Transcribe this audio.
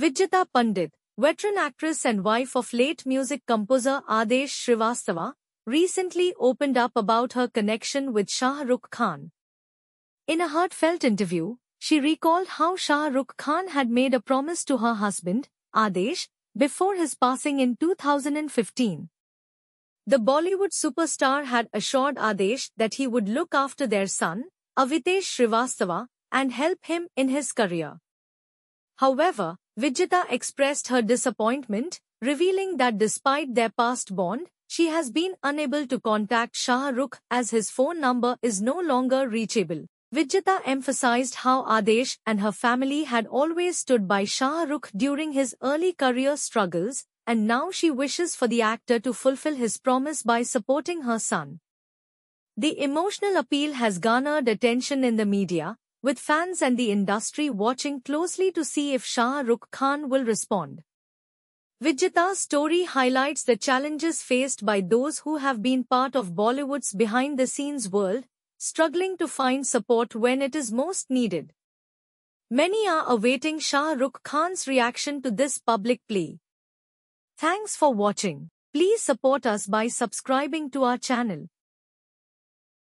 Vijita Pandit, veteran actress and wife of late music composer Adesh Shrivastava, recently opened up about her connection with Shah Rukh Khan. In a heartfelt interview, she recalled how Shah Rukh Khan had made a promise to her husband, Adesh, before his passing in 2015. The Bollywood superstar had assured Adesh that he would look after their son, Avitesh Shrivastava, and help him in his career. However, Vijita expressed her disappointment, revealing that despite their past bond, she has been unable to contact Shah Rukh as his phone number is no longer reachable. Vijita emphasized how Adesh and her family had always stood by Shah Rukh during his early career struggles, and now she wishes for the actor to fulfill his promise by supporting her son. The emotional appeal has garnered attention in the media, with fans and the industry watching closely to see if Shah Rukh Khan will respond. Vijita's story highlights the challenges faced by those who have been part of Bollywood's behind-the-scenes world, struggling to find support when it is most needed. Many are awaiting Shah Rukh Khan's reaction to this public plea. Thanks for watching. Please support us by subscribing to our channel.